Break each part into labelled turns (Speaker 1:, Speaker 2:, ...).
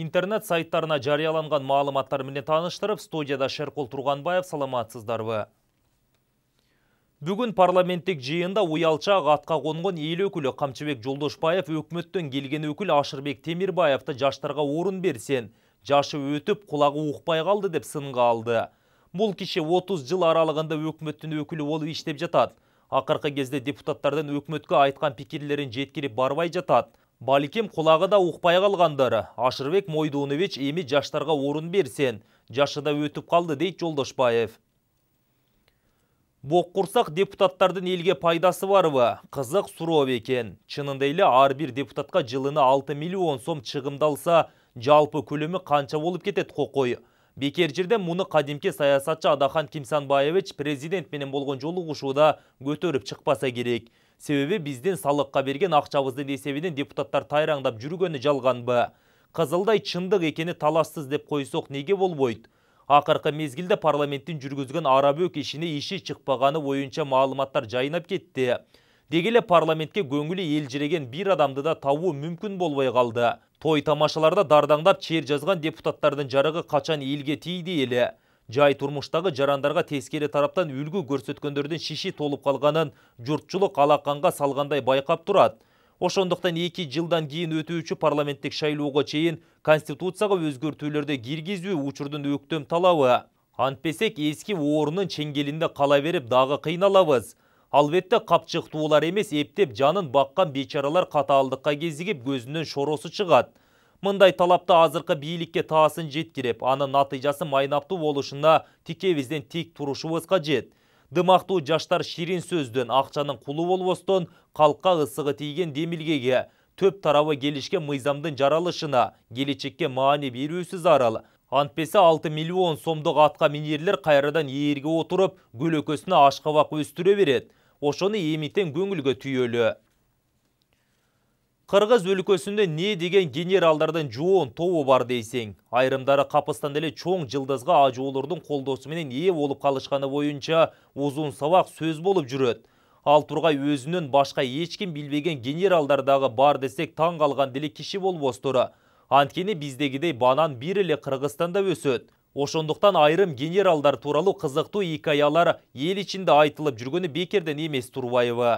Speaker 1: Интернет сайттарына жарияланған менен таныштырып, студияда Шерқол Тұрғанбаев саламатсыздарбы. Бүгін парламенттік жиында ұялчақ ғатқа қонған ел өкілі Қамчыбек Жолдошбаев өкметтен келген өкіл Ашырбек Темирбаевты жаштарға орын берсен, жашы өтіп құлағы ұқпай қалды деп сынға алды. Бұл кеше 30 жыл аралығында өкметтің өкілі болып іштеп жатады. Ақырқы кезде депутаттардан өкметке айтқан пекерлерін жеткеріп барбай жатады. балким құлағы да ұқпай қалғандары. Ашырбек Мойдунович емі жаштарға орын берсен, жашыда да өтіп қалды дейт Жолдошбаев құрсақ депутаттардың елге пайдасы ба? Қызық сұров екен. Чынында ар бір депутатқа жылына 6 миллион сом шығымдалса, жалпы көлемі қанша болып кетеді қоқой. Бекер жерде мұны қадемке саясатшы Адахан Кимсанбаевич президент болған жолы ғушуыда көтеріп шықпаса керек. Себебі бізден салыққа берген ақшабыздың есебінен депутаттар тайраңдап жүргені жалған ба. Қызылдай шындық екені талассыз деп қойсоқ неге болбойды? Ақырқы мезгілді парламенттин жүргізген арабы өкешіне еші чыкпаганы боюнча маалыматтар жайнап кетті. Дегелі парламентке парламентке ел элжиреген бір адамды да тауы мүмкін болуай қалды. той тамашаларда дардаңдап чер жазған депутаттардың жарығы қачан елге тейді елі. жай турмуштагы жарандарға тескери тараптан үлгі көрсеткендердің шиши толып қалғанын журтчулук алаканга салғандай байқап тұрады ошондуктан екі жылдан кийин өтүүчү парламенттик шайлоого чейин конституцияга өзгөртүүлөрдү киргизүү учурдун өктөм талабы антпесек эски оорунун чеңгелинде кала берип дагы кыйналабыз албетте капчыктуулар эмес эптеп жанын баккан бечаралар катаалдыкка кезигип көзүнөн шоросу чыгат мындай талапты азыркы бийликке таасын жеткирип анын натыйжасы майнаптуу болушуна тикебизден тик турушубуз кажет Дымақтыу жаштар ширин сөздөн акчанын кулу болбостон калкка ысыгы тийген демилгеге төп тарабы келишкен мұйзамдың жаралышына келечекке маани берүүсү зарыл антпесе 6 миллион сомдық атқа минерлер қайрадан ерге отырып, көлөкөсүнө вақы өстіре берет. Ошоны емитен көңүлгө түйелі. Қырғыз өлкөсінде не деген генералдардың жуын тобу бар дейсең. Айрымдары қапыстан дәлі чоң жылдызға ажу олырдың менен ээ болуп қалышқаны боюнча узун сабак сөз болып жүрөт. Ал тургай өзүнөн башка эч білбеген билбеген генералдар дагы бар десек таң калган деле киши болбостуру. Анткени биздегидей банан бир эле Кыргызстанда өсөт. Ошондуктан айрым генералдар туралы кызыктуу хикаялар ел ичинде айтылып жүргөнү бекерден эмес турбайбы.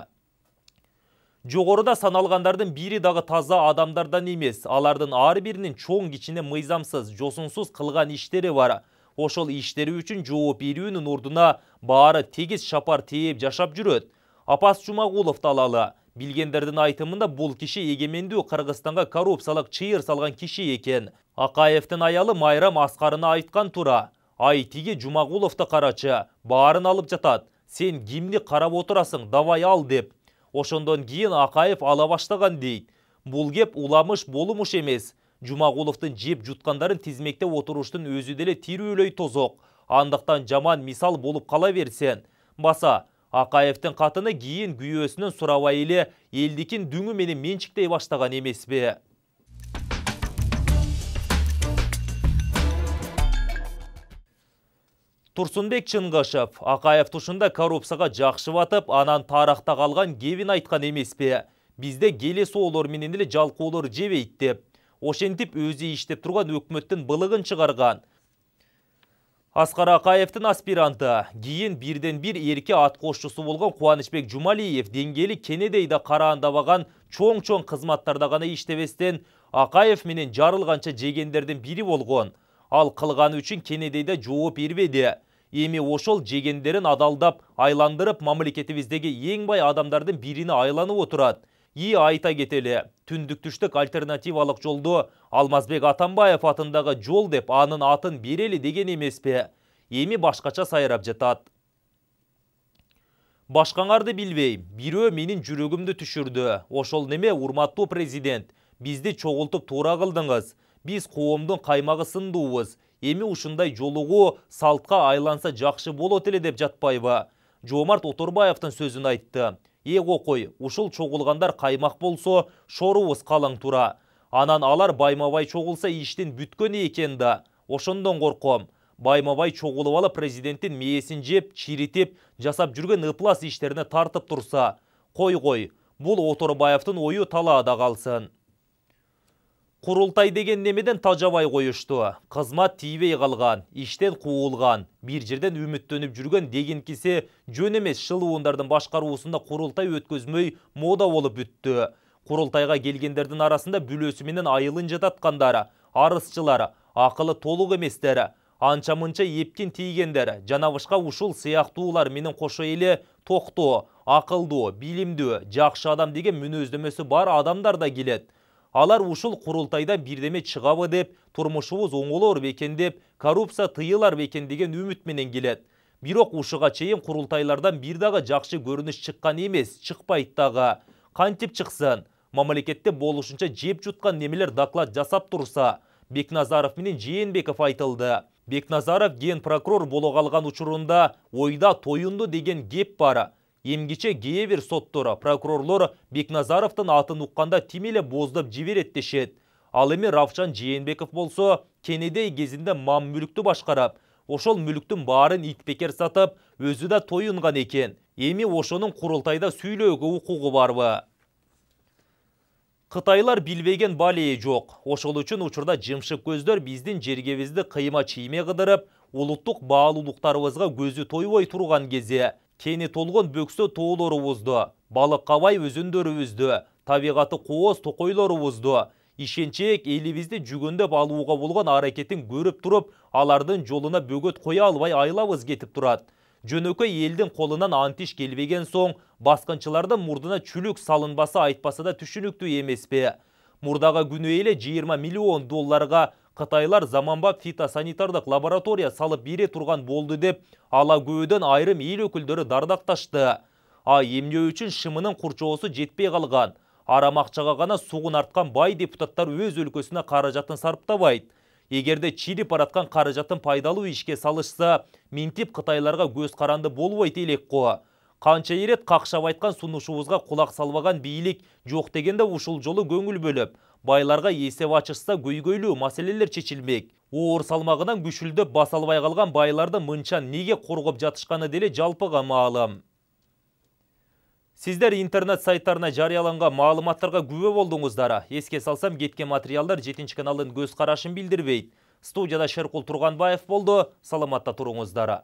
Speaker 1: Жоғорыда саналғандардың бири дағы таза адамдардан емес, алардың ары биринин чоң кичине мыйзамсыз, жосынсыз қылған иштери бар. Ошол иштери үчүн жооп берүүнүн ордына баары тегиз шапар тээп жашап жүрөт. Апас Жумагулов алалы. Білгендердің айтымында бұл киши эгемендүү Кыргызстанга коррупциялык чыйыр салған киши екен. Ақаевтің аялы Майрам Аскарына айткан тура. жұмақ Жумагуловду карачы, барын алып жатат. Сен кимди қарап отырасың, давай ал деп ошондон кийин акаев ала баштаган дейт бул кеп уламыш болумуш эмес жумагуловдун жеп жуткандарын тизмектеп отуруштун өзү деле тирүүлөй тозок андыктан жаман мисал болуп кала берсен баса акаевдин катыны кийин күйөөсүнөн сурабай эле элдикин дүңү менен менчиктей баштаган эмеспи турсунбек чыңгышев Ақаев тұшында коррупцияга жакшы батып анан қалған калган кебин айткан эмеспи бизде келе соолор менен эле жалкоолор жебейт деп ошентип өзі іштеп тұрған өкмөттүн былыгын чыгарган аскар акаевдин аспиранты кийин бирден бир ерке атқошшысы болған кубанычбек жумалиев деңгээли кенедейді да чоң чоң қызматтардағаны гана Ақаев менен жарылғанша жегендердің бірі болгон ал қылғаны үшін кенедейді жооп бербеди Емі ошол жегендерін адалдап айландырып мамлекетибиздеги ең бай адамдардың бирине айланып отурат и айта кетелі, түндіктүштік түштүк альтернативалык жолду алмазбек атамбаев атындағы жол деп анын атын берелі деген эмеспи эми башкача сайрап жатат башкаңарды бір ө менің жүрегімді түшірді. ошол неме урматтуу президент бізді чогултуп туура кылдыңыз біз қоғымдың қаймағы сындуыз Емі ұшындай жолуғу салтқа айланса жақшы бол эле деп жатпайбы жомарт Оторбаевтың сөзін айтты э қой, ушул чогулгандар қаймақ болсо шорубуз қалың тұра. анан алар баймавай чоғылса чогулса иштин екенді. Ошындың да ошондон корком байма мейесін президенттин жеп чиритип жасап жүрген ыплас иштерине тартып турса қой кой бул оторбаевдин ою талаада қалсын. Құрылтай деген немеден тажабай қойышты. Қызмат тийбей қалған, іштен қуылған, бір жерден үміттеніп жүрген деген кесе жөн емес шыл басқаруысында башқаруысында құрылтай өткізмей мода олып үтті. Құрылтайға келгендердің арасында бүлесіменен айылын жататқандары, арысшылары, ақылы толық еместері, анча-мынча епкен тигендері, жанавышқа ұшыл сияқтуылар менің қошы еле тоқты, ақылды, білімді, жақшы адам деген мүнөздемесі бар адамдар да келеді алар ұшыл құрылтайдан бірдеме чыгабы деп турмушубуз оңолор бекен деп коррупция тыйылар бекен деген үмүт менен келет бирок ушуга чейин құрылтайлардан бир дагы жакшы көрүнүш чыккан эмес чыкпайт дагы кантип чыксын мамлекетте болушунча жеп жуткан немелер доклад жасап турса бекназаров менен жээнбеков айтылды бекназаров ген прокурор боло калган ойда тоюнду деген геп бары емгече Геевер бир соттора прокурорлор бекназаровдун атын ұққанда тимелі боздып жиберет дешет ал эми равшан жээнбеков болсо кенедей кезінде мам мүлікті башқарап, ошол мүліктің баарын итпекер сатып өзі да екен. экен эми ошонун курултайда сүйлөөгө бар барбы Қытайлар билбеген балии жоқ. ошол үчін учурда жымшык көздер биздин жергебизди кыйма чийме қыдырып, улуттук баалуулуктарыбызга көзі тойбой тұрған кезе кені толған бөксі ұзды, балық қавай кабай өзді, табиғаты қоғыз кооз ұзды. узду ишенчээк жүгінді жүгөндөп болған болгон көріп тұрып, алардың жолына бөгіт бөгөт албай айлабыз кетіп тұрады. жөнөкөй елдің қолынан антиш келбеген соң баскынчылардын мұрдына чүлік салынбасы айтпаса да түшүнүктүү эмеспи мурдагы 20 миллион долларға, қытайлар заманбап фитосанитардық лаборатория салып бере тұрған болды деп ала көйден айрым ел өкілдері дардақташты а емдеу үшін шымының құрчоғысы жетпей қалған арамақшаға ғана суғын артқан бай депутаттар өз өлкесіне қаражатын сарптабайды егерде чили паратқан қаражатын пайдалу ешке салышса ментеп қытайларға көз қаранды болу айтелек қанша ерет қақшап айтқан сунушубузга құлақ салбаган бийлик жоқ дегенде ушул жолы көңіл бөліп байларға есеп ачышса көйгөйлүү маселелер чечилмек оор салмағынан күшүлдөп баса албай калган байларды мұншан неге коргоп жатышканы деле жалпыға маалым сіздер интернет сайттарына жарыяланган маалыматтарга күбө болдуңуздар еске салсам кеткен материалдар жетинчи каналдын көз карашын билдирбейт студияда шеркул тұрғанбаев болды саламатта туруңуздар